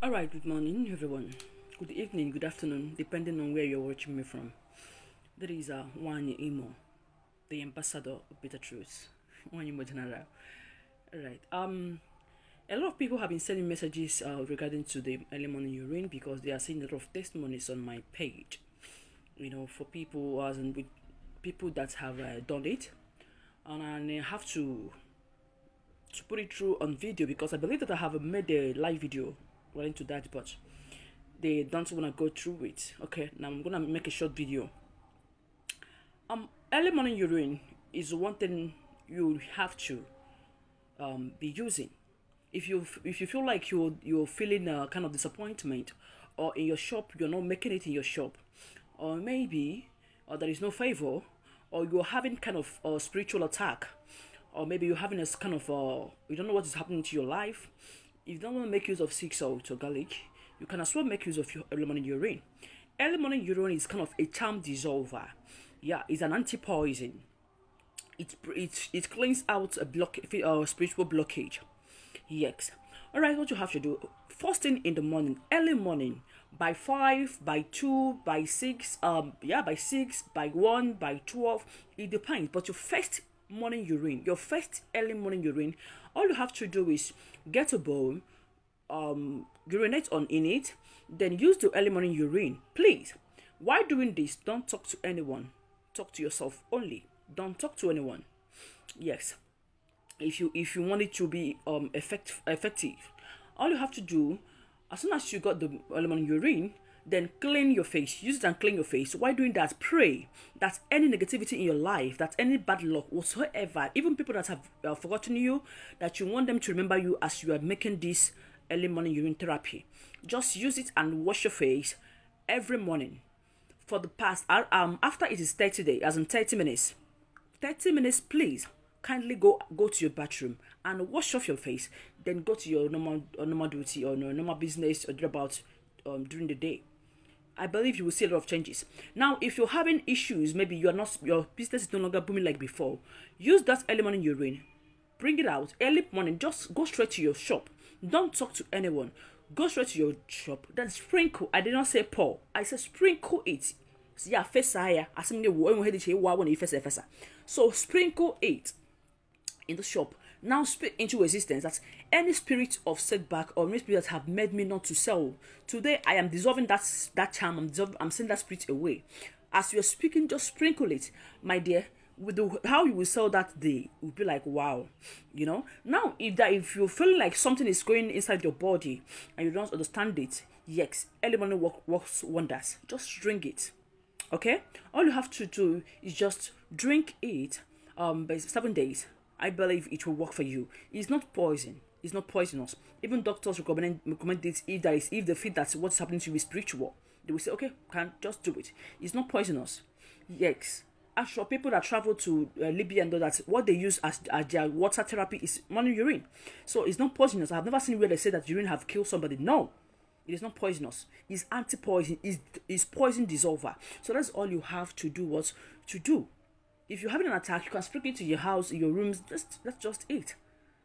all right good morning everyone good evening good afternoon depending on where you're watching me from there is a uh, one emo the ambassador of bitter truth one emo general all right um a lot of people have been sending messages uh, regarding to the early morning urine because they are seeing a lot of testimonies on my page you know for people as in with people that have uh, done it and i have to to put it through on video because i believe that i have made a live video we to into that but they don't want to go through it okay now i'm gonna make a short video um early morning urine is one thing you have to um, be using if you if you feel like you you're feeling a kind of disappointment or in your shop you're not making it in your shop or maybe or there is no favor or you're having kind of a spiritual attack or maybe you're having a kind of uh, you don't know what is happening to your life if you don't want to make use of sea salt or garlic, you can as well make use of your early morning urine. Early morning urine is kind of a charm dissolver. Yeah, it's an anti-poison. It, it, it cleans out a block, a spiritual blockage. Yes. All right, what you have to do, first thing in the morning, early morning, by 5, by 2, by 6, um, yeah, by 6, by 1, by 12, it depends. But you first morning urine, your first early morning urine, all you have to do is get a bowl, um, urinate on in it, then use the early morning urine. Please, while doing this, don't talk to anyone. Talk to yourself only. Don't talk to anyone. Yes, if you if you want it to be um effective, effective, all you have to do, as soon as you got the early morning urine, then clean your face use it and clean your face while doing that pray that any negativity in your life that any bad luck whatsoever even people that have uh, forgotten you that you want them to remember you as you are making this early morning urine therapy just use it and wash your face every morning for the past uh, um after it is 30 days as in 30 minutes 30 minutes please kindly go go to your bathroom and wash off your face then go to your normal uh, normal duty or normal business or about um, during the day I believe you will see a lot of changes. Now, if you're having issues, maybe you are not your business is no longer booming like before, use that early morning urine. Bring it out early morning. Just go straight to your shop. Don't talk to anyone. Go straight to your shop. Then sprinkle. I did not say pour. I said sprinkle it. Yeah, face higher. As in the one head is here. One if So sprinkle it in the shop. now speak into existence that any spirit of setback or any spirit that have made me not to sell today i am dissolving that that charm i'm dissolving, i'm sending that spirit away as you're speaking just sprinkle it my dear with the, how you will sell that day will be like wow you know now if that if you're feeling like something is going inside your body and you don't understand it yes early morning work works wonders just drink it okay all you have to do is just drink it um by seven days I believe it will work for you. It's not poison. It's not poisonous. Even doctors recommend recommend this if that is, if they feel that what's happening to you is spiritual. They will say, okay, can just do it. It's not poisonous. Yes. As for people that travel to uh, Libya and all that, what they use as, as their water therapy is money urine. So it's not poisonous. I've never seen where they say that urine have killed somebody. No. It is not poisonous. It's anti-poison. It's, it's poison dissolver. So that's all you have to do. What to do if you're having an attack, you can speak into your house, your rooms. Just that's just it.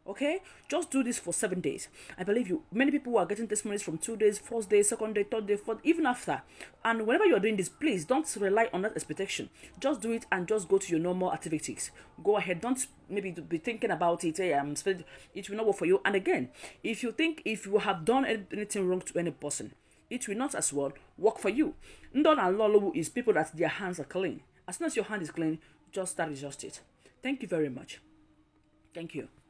Okay, just do this for seven days. I believe you. Many people are getting testimonies from two days, first day, second day, third day, fourth, even after. And whenever you're doing this, please don't rely on that expectation. Just do it and just go to your normal activities. Go ahead. Don't maybe be thinking about it. Hey, I'm spending. It will not work for you. And again, if you think if you have done anything wrong to any person, it will not as well work for you. Ndon and lolobu is people that their hands are clean. As soon as your hand is clean, just that is just it thank you very much thank you